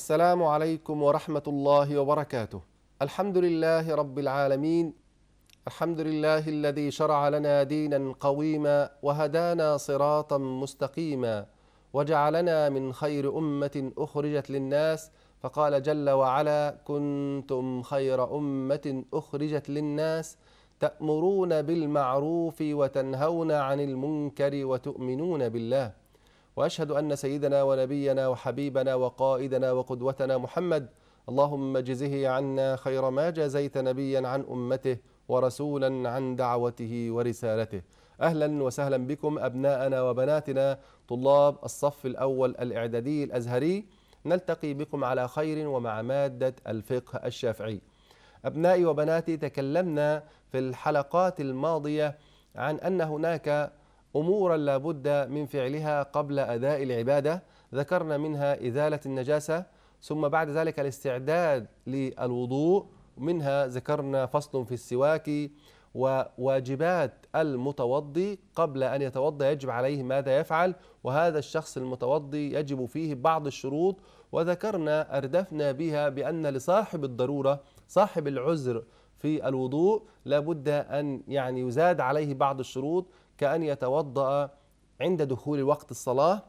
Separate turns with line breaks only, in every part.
السلام عليكم ورحمة الله وبركاته الحمد لله رب العالمين الحمد لله الذي شرع لنا دينا قويما وهدانا صراطا مستقيما وجعلنا من خير أمة أخرجت للناس فقال جل وعلا كنتم خير أمة أخرجت للناس تأمرون بالمعروف وتنهون عن المنكر وتؤمنون بالله وأشهد أن سيدنا ونبينا وحبيبنا وقائدنا وقدوتنا محمد اللهم جزه عنا خير ما جزيت نبيا عن أمته ورسولا عن دعوته ورسالته أهلا وسهلا بكم أبناءنا وبناتنا طلاب الصف الأول الإعدادي الأزهري نلتقي بكم على خير ومع مادة الفقه الشافعي أبنائي وبناتي تكلمنا في الحلقات الماضية عن أن هناك أمورا لا بد من فعلها قبل أداء العبادة ذكرنا منها إزالة النجاسة ثم بعد ذلك الاستعداد للوضوء منها ذكرنا فصل في السواك وواجبات المتوضي قبل أن يتوضأ يجب عليه ماذا يفعل وهذا الشخص المتوضي يجب فيه بعض الشروط وذكرنا أردفنا بها بأن لصاحب الضرورة صاحب العذر في الوضوء لابد أن يعني يزاد عليه بعض الشروط كأن يتوضأ عند دخول وقت الصلاة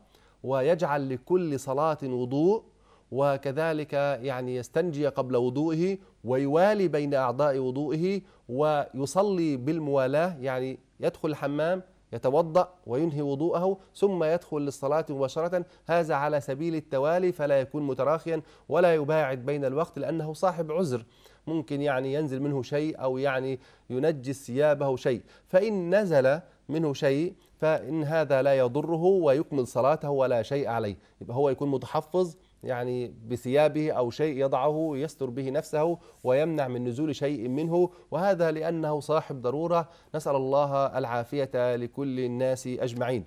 ويجعل لكل صلاة وضوء وكذلك يعني يستنجي قبل وضوئه ويوالي بين أعضاء وضوئه ويصلي بالموالاة يعني يدخل الحمام يتوضأ وينهي وضوءه ثم يدخل للصلاة مباشرة هذا على سبيل التوالي فلا يكون متراخيا ولا يباعد بين الوقت لأنه صاحب عذر ممكن يعني ينزل منه شيء أو يعني ينجس ثيابه شيء فإن نزل منه شيء فإن هذا لا يضره ويكمل صلاته ولا شيء عليه يبقى هو يكون متحفظ يعني بثيابه أو شيء يضعه يستر به نفسه ويمنع من نزول شيء منه وهذا لأنه صاحب ضرورة نسأل الله العافية لكل الناس أجمعين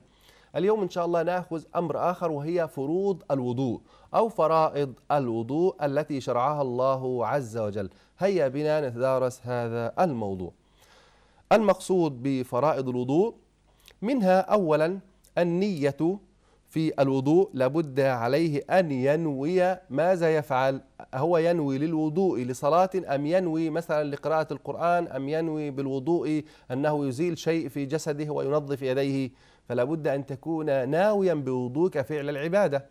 اليوم إن شاء الله نأخذ أمر آخر وهي فروض الوضوء أو فرائض الوضوء التي شرعها الله عز وجل هيا بنا نتدارس هذا الموضوع المقصود بفرائض الوضوء منها أولا النية في الوضوء لابد عليه أن ينوي ماذا يفعل هو ينوي للوضوء لصلاة أم ينوي مثلا لقراءة القرآن أم ينوي بالوضوء أنه يزيل شيء في جسده وينظف يديه فلا بد أن تكون ناويا بوضوءك فعل العبادة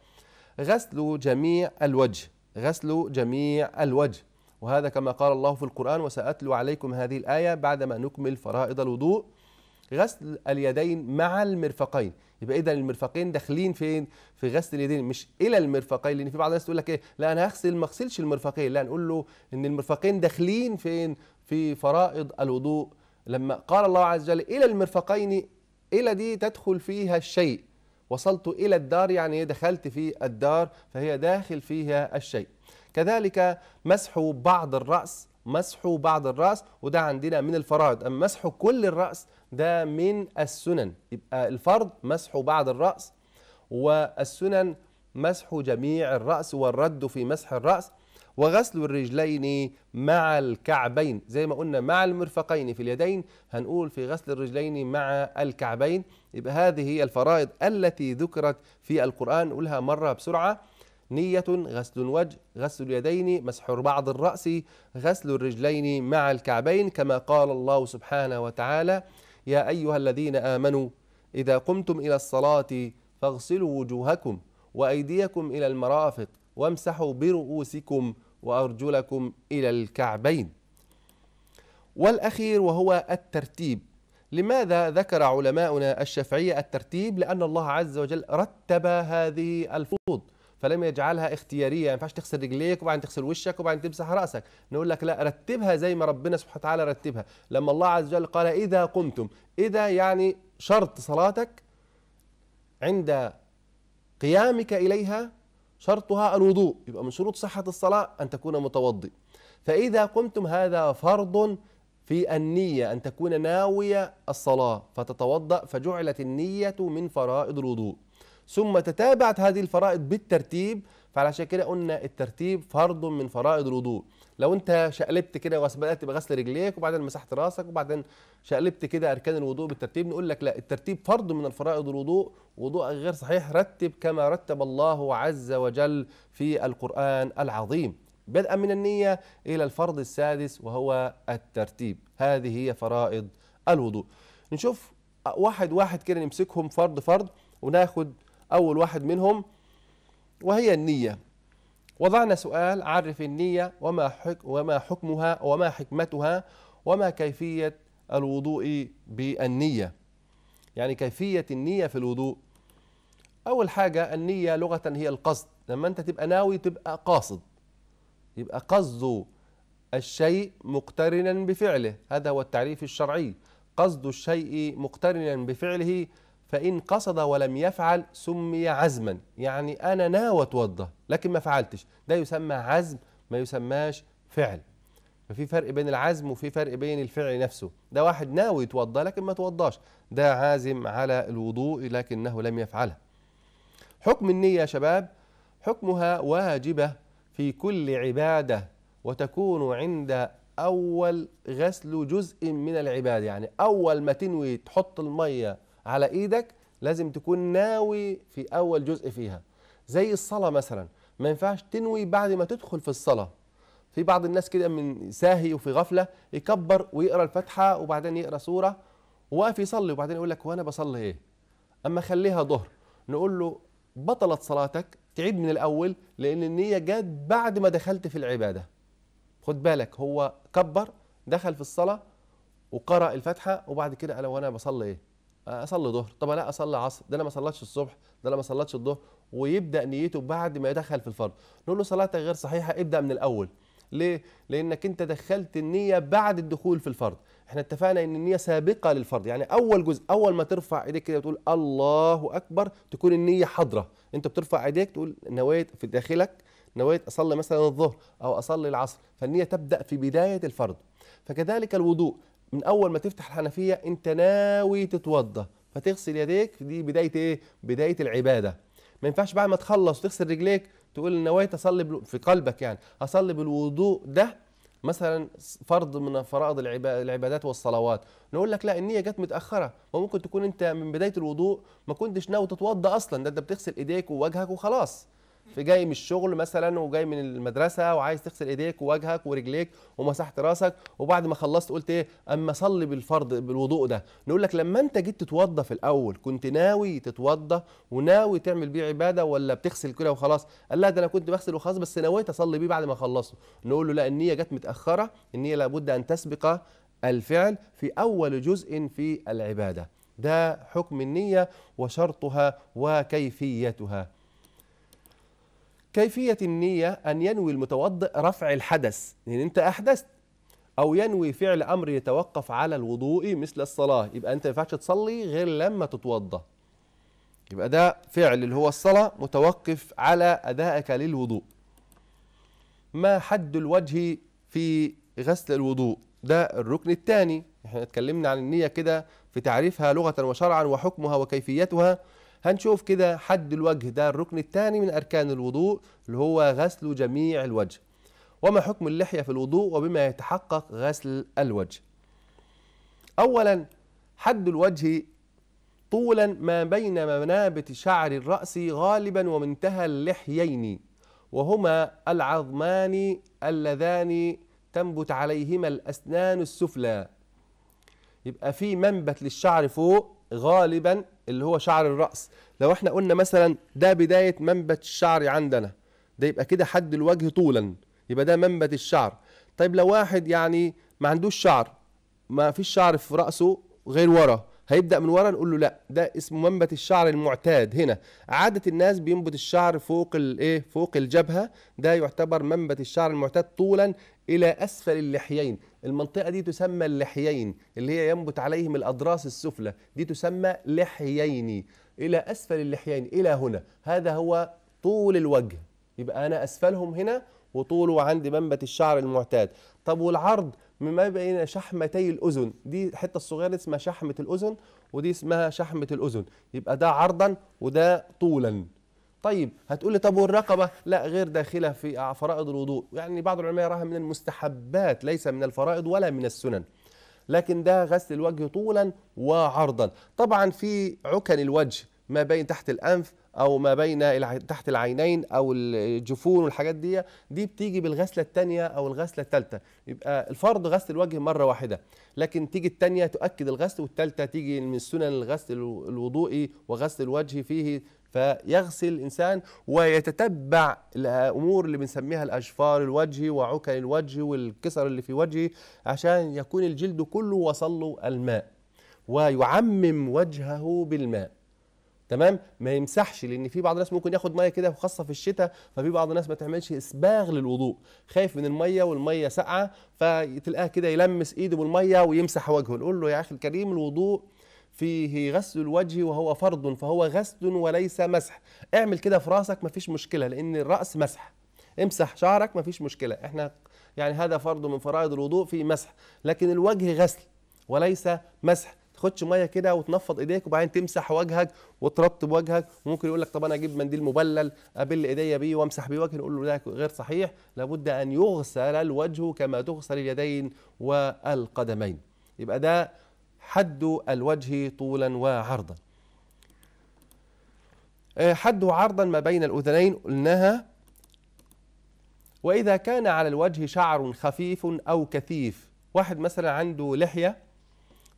غسل جميع الوجه غسل جميع الوجه وهذا كما قال الله في القرآن وسأتلو عليكم هذه الآية بعدما نكمل فرائض الوضوء غسل اليدين مع المرفقين يبقى اذا المرفقين داخلين فين في غسل اليدين مش الى المرفقين لان في بعض الناس تقول لك ايه لا انا هغسل ما اغسلش المرفقين لا نقول له ان المرفقين داخلين فين في فرائض الوضوء لما قال الله عز وجل الى المرفقين الى دي تدخل فيها الشيء وصلت الى الدار يعني إيه؟ دخلت في الدار فهي داخل فيها الشيء كذلك مسح بعض الرأس مسح بعض الرأس وده عندنا من الفرائض أما مسح كل الرأس ده من السنن يبقى الفرض مسح بعض الرأس والسنن مسح جميع الرأس والرد في مسح الرأس وغسل الرجلين مع الكعبين زي ما قلنا مع المرفقين في اليدين هنقول في غسل الرجلين مع الكعبين يبقى هذه الفرائض التي ذكرت في القرآن قولها مرة بسرعة نية غسل الوجه غسل اليدين مسح بعض الرأس غسل الرجلين مع الكعبين كما قال الله سبحانه وتعالى يا أيها الذين آمنوا إذا قمتم إلى الصلاة فاغسلوا وجوهكم وأيديكم إلى المرافق وامسحوا برؤوسكم وأرجلكم إلى الكعبين والأخير وهو الترتيب لماذا ذكر علماؤنا الشافعية الترتيب لأن الله عز وجل رتب هذه الفروض فلم يجعلها اختياريه ما ينفعش تغسل رجليك وبعدين تغسل وشك وبعدين تمسح راسك نقول لك لا رتبها زي ما ربنا سبحانه وتعالى رتبها لما الله عز وجل قال اذا قمتم اذا يعني شرط صلاتك عند قيامك اليها شرطها الوضوء يبقى من شروط صحه الصلاه ان تكون متوضئ فاذا قمتم هذا فرض في النية أن تكون ناوية الصلاة فتتوضأ فجعلت النية من فرائض الوضوء ثم تتابعت هذه الفرائض بالترتيب فعلشان كده قلنا الترتيب فرض من فرائض الوضوء لو انت شقلبت كده وبدات بغسل رجليك وبعدين مسحت راسك وبعدين شقلبت كده اركان الوضوء بالترتيب نقول لك لا الترتيب فرض من الفرائض الوضوء وضوء غير صحيح رتب كما رتب الله عز وجل في القران العظيم بدءا من النيه الى الفرض السادس وهو الترتيب هذه هي فرائض الوضوء نشوف واحد واحد كده نمسكهم فرض فرض وناخد أول واحد منهم وهي النية وضعنا سؤال عرف النية وما حك وما حكمها وما حكمتها وما كيفية الوضوء بالنية يعني كيفية النية في الوضوء أول حاجة النية لغة هي القصد لما أنت تبقى ناوي تبقى قاصد يبقى قصد الشيء مقترنا بفعله هذا هو التعريف الشرعي قصد الشيء مقترنا بفعله فإن قصد ولم يفعل سمي عزما يعني أنا ناوى أتوضأ لكن ما فعلتش ده يسمى عزم ما يسماش فعل ففي فرق بين العزم وفي فرق بين الفعل نفسه ده واحد ناوي يتوضأ لكن ما توضاش ده عازم على الوضوء لكنه لم يفعله حكم النية يا شباب حكمها واجبة في كل عبادة وتكون عند أول غسل جزء من العبادة يعني أول ما تنوي تحط المية على ايدك لازم تكون ناوي في اول جزء فيها زي الصلاه مثلا ما ينفعش تنوي بعد ما تدخل في الصلاه في بعض الناس كده من ساهي وفي غفله يكبر ويقرا الفاتحه وبعدين يقرا سوره وواقف يصلي وبعدين يقول لك وانا بصلي ايه اما خليها ظهر نقول له بطلت صلاتك تعيد من الاول لان النيه جت بعد ما دخلت في العباده خد بالك هو كبر دخل في الصلاه وقرأ الفاتحة وبعد كده قال وانا بصلي ايه؟ اصلي ظهر طب لا اصلي عصر ده انا ما صليتش الصبح ده انا ما صليتش الظهر ويبدا نيته بعد ما يدخل في الفرض نقول له صلاتك غير صحيحه ابدا من الاول ليه لانك انت دخلت النيه بعد الدخول في الفرض احنا اتفقنا ان النيه سابقه للفرض يعني اول جزء اول ما ترفع ايديك كده وتقول الله اكبر تكون النيه حاضره انت بترفع ايديك تقول نويت في داخلك نويت اصلي مثلا الظهر او اصلي العصر فالنيه تبدا في بدايه الفرض فكذلك الوضوء من اول ما تفتح الحنفيه انت ناوي تتوضا فتغسل يديك دي بدايه ايه بدايه العباده ما ينفعش بعد ما تخلص وتغسل رجليك تقول نويت اصلي بل... في قلبك يعني اصلي بالوضوء ده مثلا فرض من فرائض العبادات والصلوات نقول لك لا النيه جت متاخره وممكن تكون انت من بدايه الوضوء ما كنتش ناوي تتوضا اصلا ده انت بتغسل ايديك ووجهك وخلاص في جاي من الشغل مثلا وجاي من المدرسه وعايز تغسل ايديك ووجهك ورجليك ومسحت راسك وبعد ما خلصت قلت ايه اما صلي بالفرض بالوضوء ده نقول لك لما انت جيت تتوضى في الاول كنت ناوي تتوضى وناوي تعمل بيه عباده ولا بتغسل كده وخلاص قال لا ده انا كنت بغسل وخلاص بس نويت اصلي بيه بعد ما خلصته نقول له لا النيه جت متاخره النيه لابد ان تسبق الفعل في اول جزء في العباده ده حكم النيه وشرطها وكيفيتها كيفية النية أن ينوي المتوضئ رفع الحدث لأن يعني أنت أحدثت أو ينوي فعل أمر يتوقف على الوضوء مثل الصلاة يبقى أنت ما ينفعش تصلي غير لما تتوضأ يبقى ده فعل اللي هو الصلاة متوقف على أدائك للوضوء ما حد الوجه في غسل الوضوء ده الركن الثاني احنا اتكلمنا عن النية كده في تعريفها لغة وشرعا وحكمها وكيفيتها هنشوف كده حد الوجه ده الركن الثاني من أركان الوضوء اللي هو غسل جميع الوجه وما حكم اللحية في الوضوء وبما يتحقق غسل الوجه أولا حد الوجه طولا ما بين منابت شعر الرأس غالبا ومنتهى اللحيين وهما العظمان اللذان تنبت عليهما الأسنان السفلى يبقى في منبت للشعر فوق غالبا اللي هو شعر الراس لو احنا قلنا مثلا ده بدايه منبت الشعر عندنا ده يبقى كده حد الوجه طولا يبقى ده منبت الشعر طيب لو واحد يعني ما عندوش شعر ما فيش شعر في راسه غير ورا هيبدا من ورا نقول له لا ده اسمه منبت الشعر المعتاد هنا عاده الناس بينبت الشعر فوق الايه فوق الجبهه ده يعتبر منبت الشعر المعتاد طولا إلى أسفل اللحيين المنطقة دي تسمى اللحيين اللي هي ينبت عليهم الأضراس السفلى دي تسمى لحيين إلى أسفل اللحيين إلى هنا هذا هو طول الوجه يبقى أنا أسفلهم هنا وطوله عند منبت الشعر المعتاد طب والعرض ما بين شحمتي الأذن دي الحتة الصغيرة اسمها شحمة الأذن ودي اسمها شحمة الأذن يبقى ده عرضا وده طولا طيب هتقول لي طب والرقبه لا غير داخله في فرائض الوضوء يعني بعض العلماء يراها من المستحبات ليس من الفرائض ولا من السنن لكن ده غسل الوجه طولا وعرضا طبعا في عكن الوجه ما بين تحت الانف او ما بين تحت العينين او الجفون والحاجات دي دي بتيجي بالغسله الثانيه او الغسله الثالثه يبقى الفرض غسل الوجه مره واحده لكن تيجي الثانيه تؤكد الغسل والثالثه تيجي من السنن الغسل الوضوئي وغسل الوجه فيه فيغسل الإنسان ويتتبع الأمور اللي بنسميها الأجفار الوجهي وعكل الوجه والكسر اللي في وجهه عشان يكون الجلد كله وصل له الماء ويعمم وجهه بالماء تمام ما يمسحش لان في بعض الناس ممكن ياخد ميه كده خاصه في الشتاء ففي بعض الناس ما تعملش اسباغ للوضوء خايف من الميه والميه ساقعه فتلقاه كده يلمس ايده بالميه ويمسح وجهه نقول له يا اخي الكريم الوضوء فيه غسل الوجه وهو فرض فهو غسل وليس مسح اعمل كده في راسك مفيش مشكله لان الراس مسح امسح شعرك مفيش مشكله احنا يعني هذا فرض من فرائض الوضوء في مسح لكن الوجه غسل وليس مسح تخش ميه كده وتنفض ايديك وبعدين تمسح وجهك وترطب وجهك وممكن يقول لك طب انا اجيب منديل مبلل ابل ايديا بيه وامسح بيه وجهي نقول له ده غير صحيح لابد ان يغسل الوجه كما تغسل اليدين والقدمين يبقى ده حد الوجه طولا وعرضا آه، حد عرضا ما بين الأذنين قلناها وإذا كان على الوجه شعر خفيف أو كثيف واحد مثلا عنده لحية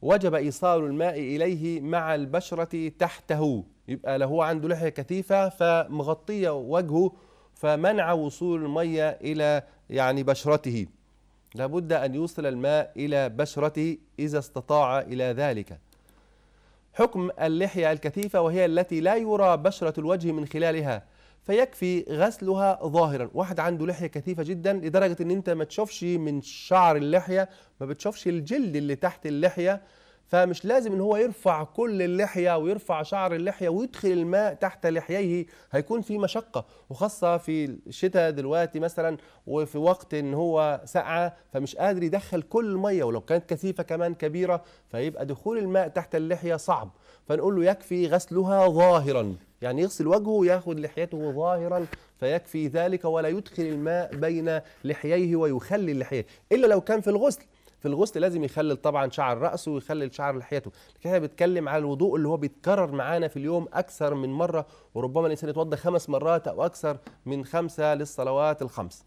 وجب إيصال الماء إليه مع البشرة تحته يبقى لو هو عنده لحية كثيفة فمغطية وجهه فمنع وصول المية إلى يعني بشرته لابد أن يوصل الماء إلى بشرته إذا استطاع إلى ذلك حكم اللحية الكثيفة وهي التي لا يرى بشرة الوجه من خلالها فيكفي غسلها ظاهرا واحد عنده لحية كثيفة جدا لدرجة ان انت ما تشوفش من شعر اللحية ما بتشوفش الجلد اللي تحت اللحية فمش لازم ان هو يرفع كل اللحيه ويرفع شعر اللحيه ويدخل الماء تحت لحييه هيكون في مشقه وخاصه في الشتاء دلوقتي مثلا وفي وقت ان هو ساقعه فمش قادر يدخل كل الميه ولو كانت كثيفه كمان كبيره فيبقى دخول الماء تحت اللحيه صعب فنقول له يكفي غسلها ظاهرا يعني يغسل وجهه ياخذ لحيته ظاهرا فيكفي ذلك ولا يدخل الماء بين لحييه ويخلي اللحيه الا لو كان في الغسل في الغسل لازم يخلل طبعا شعر راسه ويخلل شعر لحيته لكن احنا بنتكلم على الوضوء اللي هو بيتكرر معانا في اليوم اكثر من مره وربما الانسان يتوضا خمس مرات او اكثر من خمسه للصلوات الخمس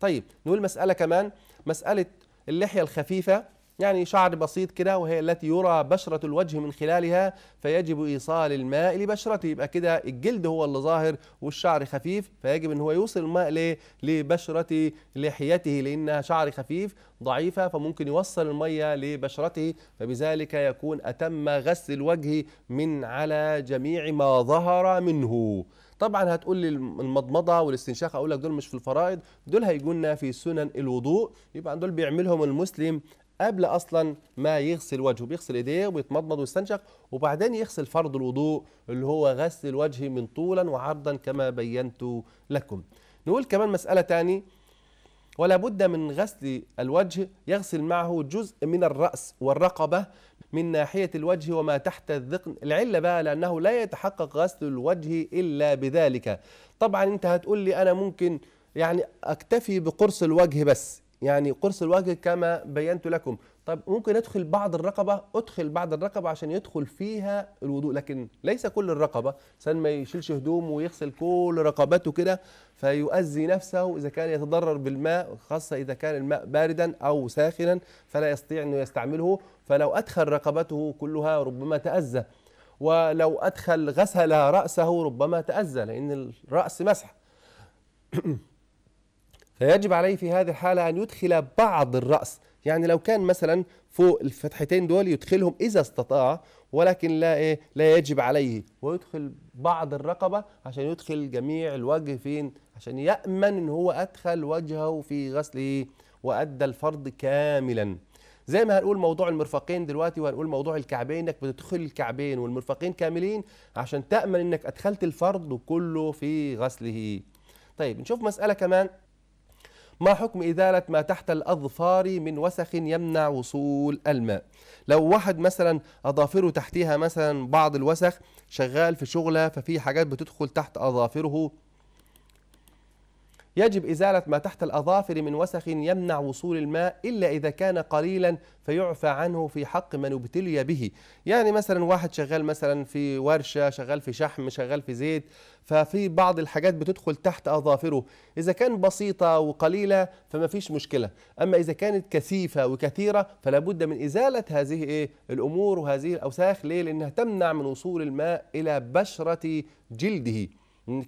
طيب نقول مساله كمان مساله اللحيه الخفيفه يعني شعر بسيط كده وهي التي يرى بشرة الوجه من خلالها فيجب إيصال الماء لبشرته يبقى كده الجلد هو اللي ظاهر والشعر خفيف فيجب أن هو يوصل الماء ليه؟ لبشرة لحيته لأنها شعر خفيف ضعيفة فممكن يوصل المية لبشرته فبذلك يكون أتم غسل الوجه من على جميع ما ظهر منه طبعا هتقول لي المضمضه والاستنشاق اقول لك دول مش في الفرائض دول هيجونا في سنن الوضوء يبقى دول بيعملهم المسلم قبل اصلا ما يغسل وجهه بيغسل ايديه ويتمضمض ويستنشق وبعدين يغسل فرض الوضوء اللي هو غسل الوجه من طولا وعرضا كما بينت لكم نقول كمان مساله تاني ولا بد من غسل الوجه يغسل معه جزء من الراس والرقبه من ناحيه الوجه وما تحت الذقن العله بقى لانه لا يتحقق غسل الوجه الا بذلك طبعا انت هتقول لي انا ممكن يعني اكتفي بقرص الوجه بس يعني قرص الوجه كما بينت لكم طب ممكن ادخل بعض الرقبه ادخل بعض الرقبه عشان يدخل فيها الوضوء لكن ليس كل الرقبه عشان ما يشيلش هدومه ويغسل كل رقبته كده فيؤذي نفسه اذا كان يتضرر بالماء خاصه اذا كان الماء باردا او ساخنا فلا يستطيع انه يستعمله فلو ادخل رقبته كلها ربما تاذى ولو ادخل غسل راسه ربما تاذى لان الراس مسح فيجب عليه في هذه الحالة أن يدخل بعض الرأس يعني لو كان مثلا فوق الفتحتين دول يدخلهم إذا استطاع ولكن لا إيه لا يجب عليه ويدخل بعض الرقبة عشان يدخل جميع الوجه فين عشان يأمن إن هو أدخل وجهه في غسله وأدى الفرض كاملا زي ما هنقول موضوع المرفقين دلوقتي وهنقول موضوع الكعبين انك بتدخل الكعبين والمرفقين كاملين عشان تأمن انك ادخلت الفرض كله في غسله طيب نشوف مسألة كمان ما حكم إزالة ما تحت الأظفار من وسخ يمنع وصول الماء لو واحد مثلا أظافره تحتها مثلا بعض الوسخ شغال في شغلة ففي حاجات بتدخل تحت أظافره يجب إزالة ما تحت الأظافر من وسخ يمنع وصول الماء إلا إذا كان قليلا فيعفى عنه في حق من ابتلي به يعني مثلا واحد شغال مثلا في ورشة شغال في شحم شغال في زيت ففي بعض الحاجات بتدخل تحت أظافره إذا كان بسيطة وقليلة فما فيش مشكلة أما إذا كانت كثيفة وكثيرة فلا بد من إزالة هذه إيه؟ الأمور وهذه الأوساخ ليه لأنها تمنع من وصول الماء إلى بشرة جلده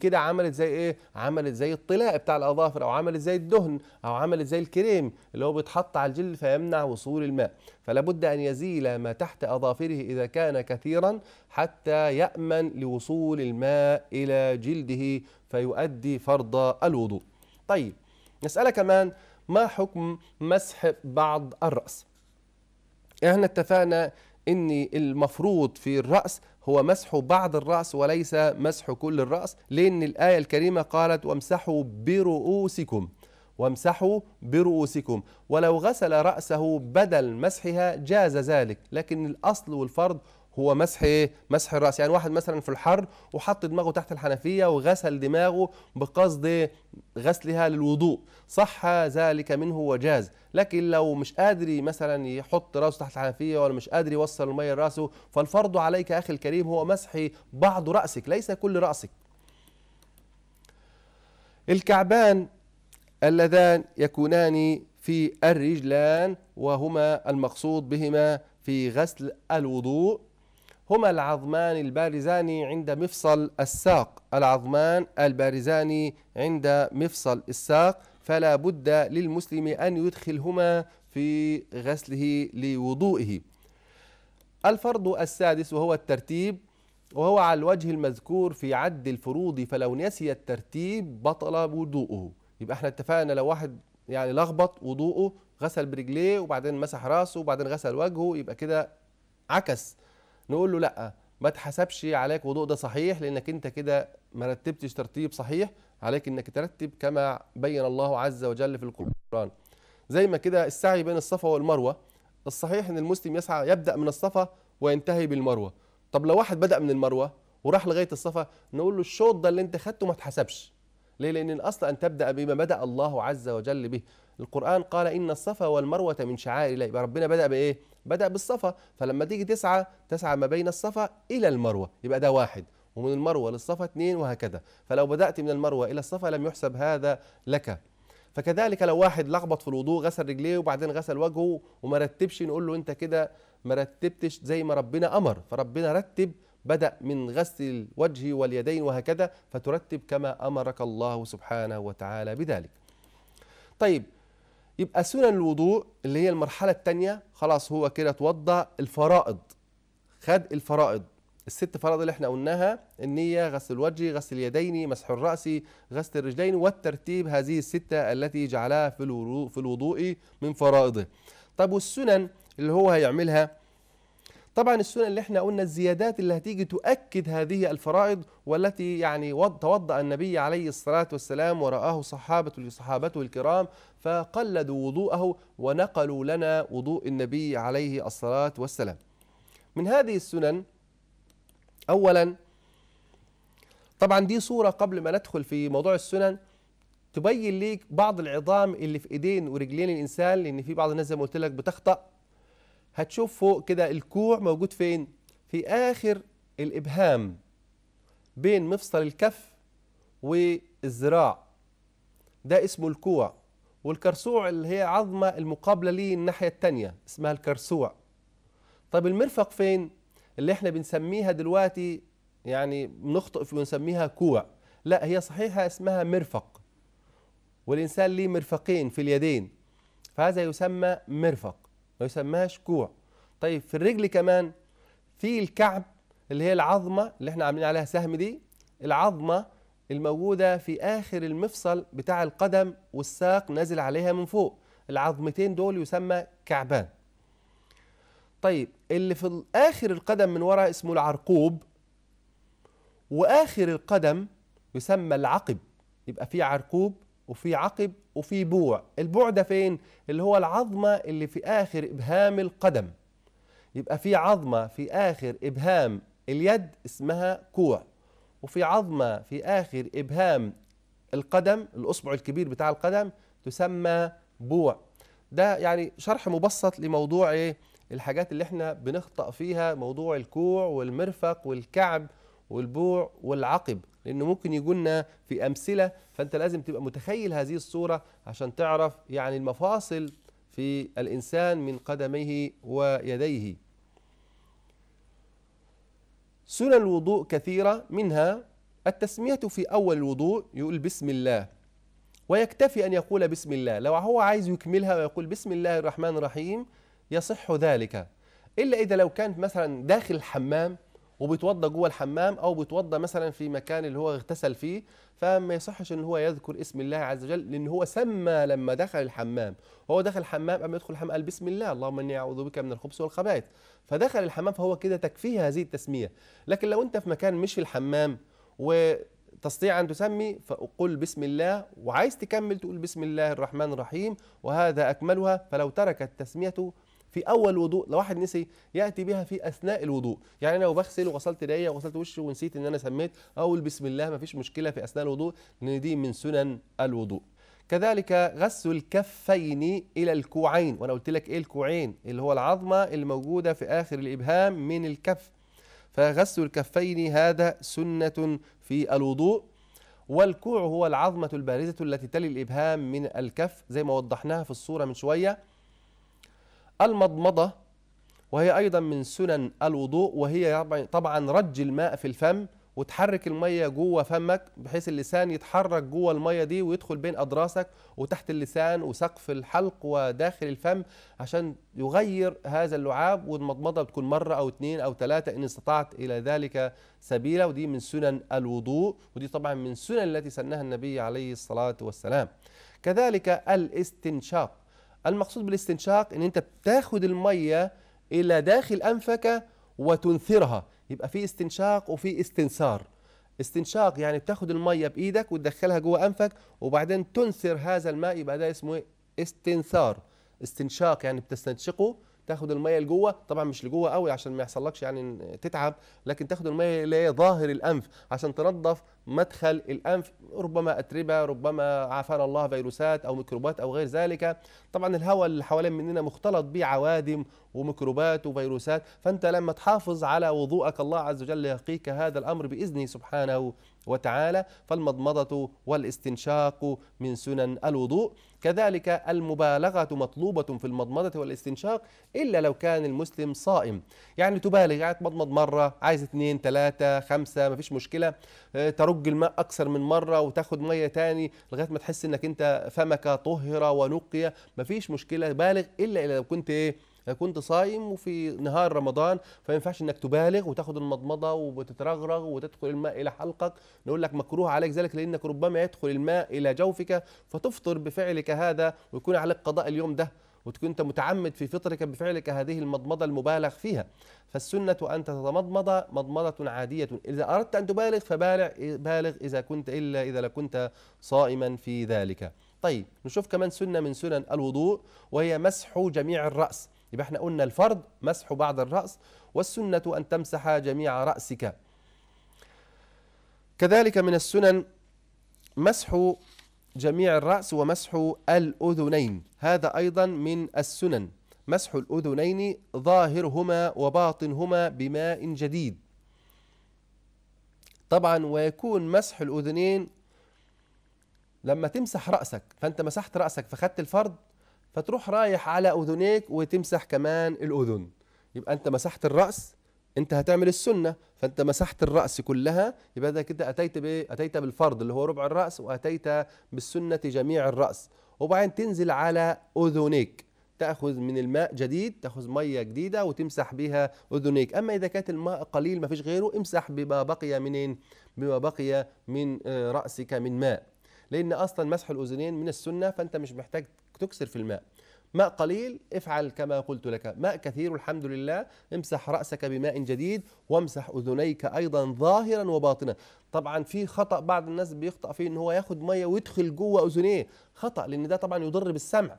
كده عملت زي ايه عملت زي الطلاء بتاع الاظافر او عملت زي الدهن او عملت زي الكريم اللي هو بيتحط على الجلد فيمنع وصول الماء فلا بد ان يزيل ما تحت اظافره اذا كان كثيرا حتى يامن لوصول الماء الى جلده فيؤدي فرض الوضوء طيب نساله كمان ما حكم مسح بعض الراس احنا اتفقنا ان المفروض في الراس هو مسح بعض الرأس وليس مسح كل الرأس لأن الآية الكريمة قالت وامسحوا برؤوسكم وامسحوا برؤوسكم ولو غسل رأسه بدل مسحها جاز ذلك لكن الأصل والفرض هو مسح ايه مسح الراس يعني واحد مثلا في الحر وحط دماغه تحت الحنفيه وغسل دماغه بقصد إيه؟ غسلها للوضوء صح ذلك منه وجاز لكن لو مش قادر مثلا يحط راسه تحت الحنفيه ولا مش قادر يوصل الميه لراسه فالفرض عليك اخي الكريم هو مسح بعض راسك ليس كل راسك الكعبان اللذان يكونان في الرجلان وهما المقصود بهما في غسل الوضوء هما العظمان البارزان عند مفصل الساق العظمان البارزان عند مفصل الساق فلا بد للمسلم أن يدخلهما في غسله لوضوئه الفرض السادس وهو الترتيب وهو على الوجه المذكور في عد الفروض فلو نسي الترتيب بطل وضوءه يبقى احنا اتفقنا لو واحد يعني لخبط وضوءه غسل برجليه وبعدين مسح راسه وبعدين غسل وجهه يبقى كده عكس نقول له لا ما تحسبش عليك وضوء ده صحيح لانك انت كده ما رتبتش ترتيب صحيح عليك انك ترتب كما بين الله عز وجل في القران زي ما كده السعي بين الصفا والمروه الصحيح ان المسلم يسعى يبدا من الصفا وينتهي بالمروه طب لو واحد بدا من المروه وراح لغايه الصفا نقول له الشوط ده اللي انت خدته ما تحسبش ليه لان الاصل ان تبدا بما بدا الله عز وجل به القرآن قال إن الصفا والمروة من شعائر الله يبقى ربنا بدأ بإيه؟ بدأ بالصفا فلما تيجي تسعى تسعى ما بين الصفا إلى المروة يبقى ده واحد ومن المروة للصفا اثنين وهكذا فلو بدأت من المروة إلى الصفا لم يحسب هذا لك فكذلك لو واحد لخبط في الوضوء غسل رجليه وبعدين غسل وجهه وما رتبش نقول له انت كده ما رتبتش زي ما ربنا امر فربنا رتب بدا من غسل الوجه واليدين وهكذا فترتب كما امرك الله سبحانه وتعالى بذلك طيب يبقى سنن الوضوء اللي هي المرحلة التانية خلاص هو كده اتوضى الفرائض خد الفرائض الست فرائض اللي احنا قلناها النية غسل الوجه غسل اليدين مسح الرأس غسل الرجلين والترتيب هذه الستة التي جعلها في الوضوء في الوضوء من فرائضه طب والسنن اللي هو هيعملها طبعا السنن اللي احنا قلنا الزيادات اللي هتيجي تؤكد هذه الفرائض والتي يعني توضأ النبي عليه الصلاة والسلام ورآه صحابة لصحابته الكرام فقلدوا وضوءه ونقلوا لنا وضوء النبي عليه الصلاة والسلام من هذه السنن أولا طبعا دي صورة قبل ما ندخل في موضوع السنن تبين ليك بعض العظام اللي في ايدين ورجلين الانسان لان في بعض الناس زي ما قلت لك بتخطأ هتشوف فوق كده الكوع موجود فين في آخر الإبهام بين مفصل الكف والذراع ده اسمه الكوع والكرسوع اللي هي عظمة المقابلة ليه الناحية التانية اسمها الكرسوع طب المرفق فين اللي احنا بنسميها دلوقتي يعني بنخطئ في ونسميها كوع لا هي صحيحة اسمها مرفق والإنسان ليه مرفقين في اليدين فهذا يسمى مرفق ما يسماهاش كوع طيب في الرجل كمان في الكعب اللي هي العظمه اللي احنا عاملين عليها سهم دي العظمه الموجوده في اخر المفصل بتاع القدم والساق نازل عليها من فوق العظمتين دول يسمى كعبان طيب اللي في اخر القدم من وراء اسمه العرقوب واخر القدم يسمى العقب يبقى في عرقوب وفي عقب وفي بوع البوع ده فين اللي هو العظمه اللي في اخر ابهام القدم يبقى في عظمه في اخر ابهام اليد اسمها كوع وفي عظمه في اخر ابهام القدم الاصبع الكبير بتاع القدم تسمى بوع ده يعني شرح مبسط لموضوع ايه الحاجات اللي احنا بنخطأ فيها موضوع الكوع والمرفق والكعب والبوع والعقب لانه ممكن يجونا في امثله فانت لازم تبقى متخيل هذه الصوره عشان تعرف يعني المفاصل في الانسان من قدميه ويديه سنن الوضوء كثيره منها التسميه في اول الوضوء يقول بسم الله ويكتفي ان يقول بسم الله لو هو عايز يكملها ويقول بسم الله الرحمن الرحيم يصح ذلك الا اذا لو كان مثلا داخل الحمام وبيتوضى جوه الحمام او بيتوضى مثلا في مكان اللي هو اغتسل فيه فما يصحش ان هو يذكر اسم الله عز وجل لان هو سمى لما دخل الحمام هو دخل الحمام ما يدخل الحمام قال بسم الله اللهم اني اعوذ بك من الخبث والخبائث فدخل الحمام فهو كده تكفيه هذه التسميه لكن لو انت في مكان مش في الحمام و تستطيع أن تسمي فقل بسم الله وعايز تكمل تقول بسم الله الرحمن الرحيم وهذا أكملها فلو ترك التسمية في اول وضوء لو واحد نسي ياتي بها في اثناء الوضوء يعني انا وبغسل وغسلت ايديا وغسلت وشي ونسيت ان انا سميت اقول بسم الله ما فيش مشكله في اثناء الوضوء لان دي من سنن الوضوء كذلك غسل الكفين الى الكوعين وانا قلت لك ايه الكوعين اللي هو العظمه الموجوده في اخر الابهام من الكف فغسل الكفين هذا سنه في الوضوء والكوع هو العظمه البارزه التي تلي الابهام من الكف زي ما وضحناها في الصوره من شويه المضمضة وهي أيضا من سنن الوضوء وهي طبعا رج الماء في الفم وتحرك المية جوه فمك بحيث اللسان يتحرك جوه المية دي ويدخل بين أضراسك وتحت اللسان وسقف الحلق وداخل الفم عشان يغير هذا اللعاب والمضمضة بتكون مرة أو اتنين أو تلاتة إن استطعت إلى ذلك سبيلا ودي من سنن الوضوء ودي طبعا من سنن التي سنها النبي عليه الصلاة والسلام كذلك الاستنشاق المقصود بالاستنشاق ان انت بتاخد الميه الى داخل انفك وتنثرها يبقى في استنشاق وفي استنثار استنشاق يعني بتاخد الميه بايدك وتدخلها جوه انفك وبعدين تنثر هذا الماء يبقى ده اسمه استنثار استنشاق يعني بتستنشقه تاخد الميه لجوه طبعا مش لجوه قوي عشان ما يحصلكش يعني تتعب لكن تاخد الميه اللي هي ظاهر الانف عشان تنظف مدخل الانف ربما اتربه ربما عافانا الله فيروسات او ميكروبات او غير ذلك طبعا الهواء اللي حوالين مننا مختلط به عوادم وميكروبات وفيروسات فانت لما تحافظ على وضوءك الله عز وجل يقيك هذا الامر باذنه سبحانه وتعالى فالمضمضه والاستنشاق من سنن الوضوء كذلك المبالغه مطلوبه في المضمضه والاستنشاق الا لو كان المسلم صائم يعني تبالغ يعني تمضمض مره عايز اثنين ثلاثه خمسه ما فيش مشكله آه، تروح ترج الماء اكثر من مره وتاخد ميه تاني لغايه ما تحس انك انت فمك طهر ونقي مفيش مشكله بالغ الا اذا كنت ايه كنت صايم وفي نهار رمضان فما ينفعش انك تبالغ وتاخد المضمضه وتترغرغ وتدخل الماء الى حلقك نقول لك مكروه عليك ذلك لانك ربما يدخل الماء الى جوفك فتفطر بفعلك هذا ويكون عليك قضاء اليوم ده وتكون أنت متعمد في فطرك بفعلك هذه المضمضة المبالغ فيها فالسنة أن تتمضمض مضمضة عادية إذا أردت أن تبالغ فبالغ بالغ إذا كنت إلا إذا كنت صائما في ذلك طيب نشوف كمان سنة من سنن الوضوء وهي مسح جميع الرأس يبقى احنا قلنا الفرض مسح بعض الرأس والسنة أن تمسح جميع رأسك كذلك من السنن مسح جميع الرأس ومسح الأذنين هذا أيضا من السنن مسح الأذنين ظاهرهما وباطنهما بماء جديد طبعا ويكون مسح الأذنين لما تمسح رأسك فأنت مسحت رأسك فخدت الفرض فتروح رايح على أذنيك وتمسح كمان الأذن يبقى أنت مسحت الرأس انت هتعمل السنه فانت مسحت الراس كلها يبقى ده كده اتيت بايه اتيت بالفرض اللي هو ربع الراس واتيت بالسنه جميع الراس وبعدين تنزل على اذنيك تاخذ من الماء جديد تاخذ ميه جديده وتمسح بها اذنيك اما اذا كانت الماء قليل ما فيش غيره امسح بما بقي منين بما بقي من آه، راسك من ماء لان اصلا مسح الاذنين من السنه فانت مش محتاج تكسر في الماء ماء قليل افعل كما قلت لك ماء كثير الحمد لله امسح رأسك بماء جديد وامسح أذنيك أيضا ظاهرا وباطنا طبعا في خطأ بعض الناس بيخطأ فيه ان هو ياخد مية ويدخل جوه أذنيه خطأ لأن ده طبعا يضر بالسمع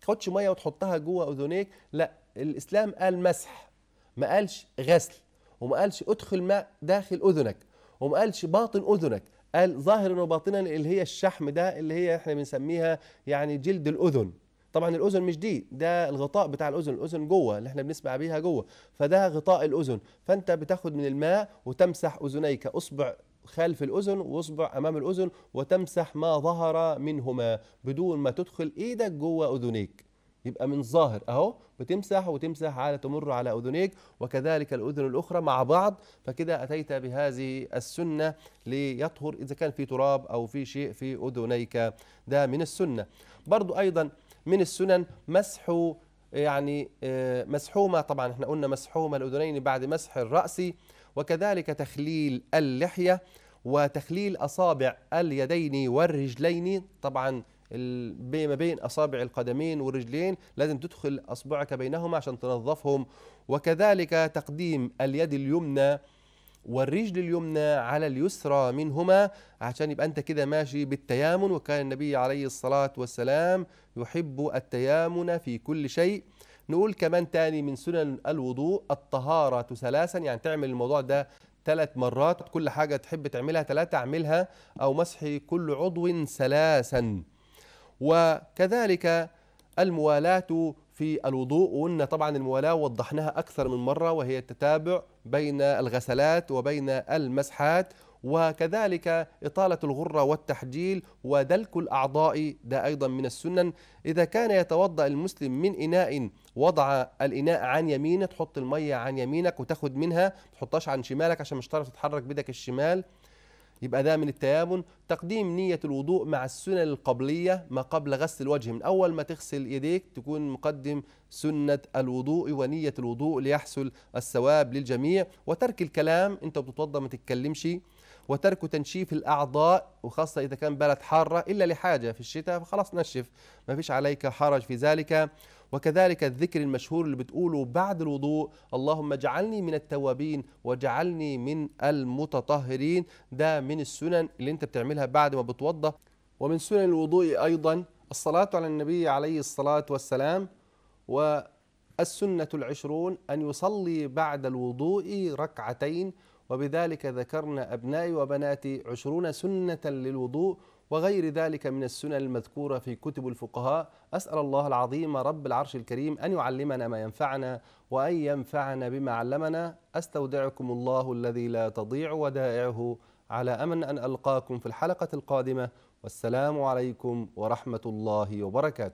تاخدش مية وتحطها جوه أذنيك لا الإسلام قال مسح ما قالش غسل وما قالش ادخل ماء داخل أذنك وما قالش باطن أذنك قال ظاهرا وباطنا اللي هي الشحم ده اللي هي احنا بنسميها يعني جلد الأذن طبعا الاذن مش دي ده الغطاء بتاع الاذن الاذن جوه اللي احنا بنسمع بيها جوه فده غطاء الاذن فانت بتاخد من الماء وتمسح اذنيك اصبع خلف الأذن وإصبع أمام الأذن وتمسح ما ظهر منهما بدون ما تدخل إيدك جوه أذنيك يبقى من ظاهر أهو بتمسح وتمسح على تمر على أذنيك وكذلك الأذن الأخرى مع بعض فكده أتيت بهذه السنة ليطهر إذا كان في تراب أو في شيء في أذنيك ده من السنة برضو أيضا من السنن مسح يعني آه، مسحومة طبعا احنا قلنا مسحومة الأذنين بعد مسح الرأس وكذلك تخليل اللحية وتخليل أصابع اليدين والرجلين طبعا ما بين أصابع القدمين والرجلين لازم تدخل أصبعك بينهما عشان تنظفهم وكذلك تقديم اليد اليمنى والرجل اليمنى على اليسرى منهما عشان يبقى انت كده ماشي بالتيامن وكان النبي عليه الصلاه والسلام يحب التيامن في كل شيء نقول كمان تاني من سنن الوضوء الطهاره ثلاثا يعني تعمل الموضوع ده ثلاث مرات كل حاجه تحب تعملها ثلاثه اعملها او مسح كل عضو ثلاثا وكذلك الموالاه في الوضوء وقلنا طبعا الموالاه وضحناها اكثر من مره وهي التتابع بين الغسلات وبين المسحات وكذلك إطالة الغرة والتحجيل ودلك الأعضاء ده أيضا من السنن إذا كان يتوضأ المسلم من إناء وضع الإناء عن يمينه تحط المية عن يمينك وتاخد منها تحطهاش عن شمالك عشان مش تعرف تتحرك بيدك الشمال يبقى ده من التيابن تقديم نية الوضوء مع السنن القبلية ما قبل غسل الوجه من أول ما تغسل يديك تكون مقدم سنة الوضوء ونية الوضوء ليحصل الثواب للجميع وترك الكلام أنت بتتوضأ ما تتكلمش وترك تنشيف الأعضاء وخاصة إذا كان بلد حارة إلا لحاجة في الشتاء فخلاص نشف ما فيش عليك حرج في ذلك وكذلك الذكر المشهور اللي بتقوله بعد الوضوء اللهم اجعلني من التوابين واجعلني من المتطهرين ده من السنن اللي انت بتعملها بعد ما بتوضى ومن سنن الوضوء أيضا الصلاة على النبي عليه الصلاة والسلام والسنة العشرون أن يصلي بعد الوضوء ركعتين وبذلك ذكرنا أبنائي وبناتي عشرون سنة للوضوء وغير ذلك من السنن المذكورة في كتب الفقهاء أسأل الله العظيم رب العرش الكريم أن يعلمنا ما ينفعنا وأن ينفعنا بما علمنا أستودعكم الله الذي لا تضيع ودائعه على أمن أن ألقاكم في الحلقة القادمة والسلام عليكم ورحمة الله وبركاته